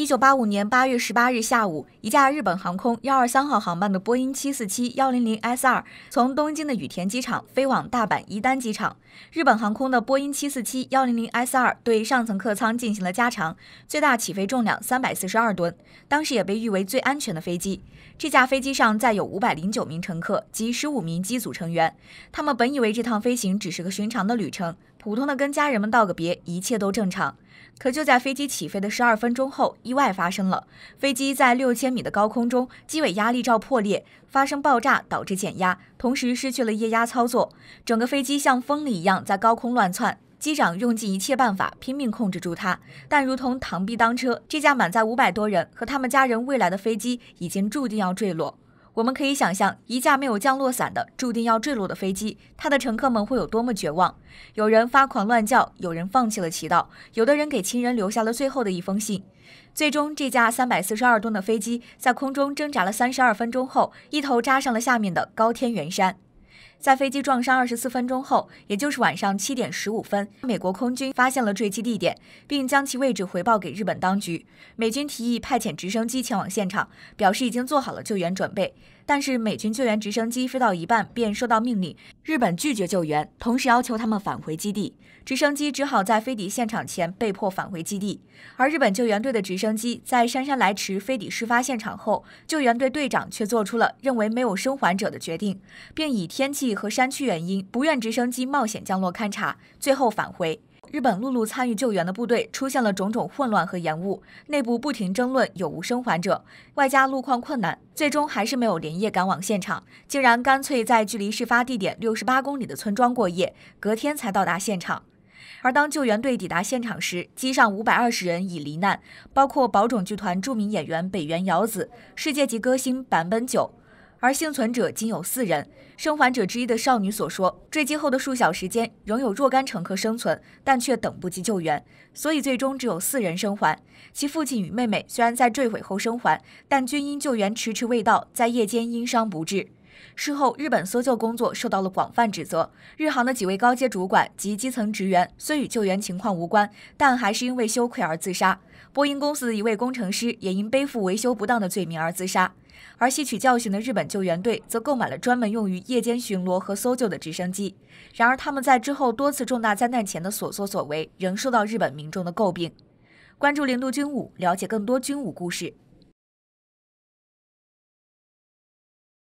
一九八五年八月十八日下午，一架日本航空幺二三号航班的波音七四七幺零零 S 二从东京的羽田机场飞往大阪伊丹机场。日本航空的波音七四七幺零零 S 二对上层客舱进行了加长，最大起飞重量三百四十二吨，当时也被誉为最安全的飞机。这架飞机上载有五百零九名乘客及十五名机组成员。他们本以为这趟飞行只是个寻常的旅程，普通的跟家人们道个别，一切都正常。可就在飞机起飞的十二分钟后，意外发生了。飞机在六千米的高空中，机尾压力罩破裂，发生爆炸，导致减压，同时失去了液压操作，整个飞机像疯了一样在高空乱窜。机长用尽一切办法，拼命控制住它，但如同螳臂当车，这架满载五百多人和他们家人未来的飞机，已经注定要坠落。我们可以想象，一架没有降落伞的、注定要坠落的飞机，它的乘客们会有多么绝望。有人发狂乱叫，有人放弃了祈祷，有的人给亲人留下了最后的一封信。最终，这架三百四十二吨的飞机在空中挣扎了三十二分钟后，一头扎上了下面的高天原山。在飞机撞伤二十四分钟后，也就是晚上七点十五分，美国空军发现了坠机地点，并将其位置回报给日本当局。美军提议派遣直升机前往现场，表示已经做好了救援准备。但是，美军救援直升机飞到一半便收到命令。日本拒绝救援，同时要求他们返回基地。直升机只好在飞抵现场前被迫返回基地。而日本救援队的直升机在姗姗来迟飞抵事发现场后，救援队队长却做出了认为没有生还者的决定，并以天气和山区原因不愿直升机冒险降落勘察，最后返回。日本陆路参与救援的部队出现了种种混乱和延误，内部不停争论有无生还者，外加路况困难，最终还是没有连夜赶往现场，竟然干脆在距离事发地点六十八公里的村庄过夜，隔天才到达现场。而当救援队抵达现场时，机上五百二十人已罹难，包括宝冢剧团著名演员北原遥子、世界级歌星坂本九。而幸存者仅有四人。生还者之一的少女所说：“坠机后的数小时间，仍有若干乘客生存，但却等不及救援，所以最终只有四人生还。其父亲与妹妹虽然在坠毁后生还，但均因救援迟迟未到，在夜间因伤不治。”事后，日本搜救工作受到了广泛指责。日航的几位高阶主管及基层职员虽与救援情况无关，但还是因为羞愧而自杀。波音公司的一位工程师也因背负维修不当的罪名而自杀。而吸取教训的日本救援队则购买了专门用于夜间巡逻和搜救的直升机。然而，他们在之后多次重大灾难前的所作所为仍受到日本民众的诟病。关注零度军武，了解更多军武故事。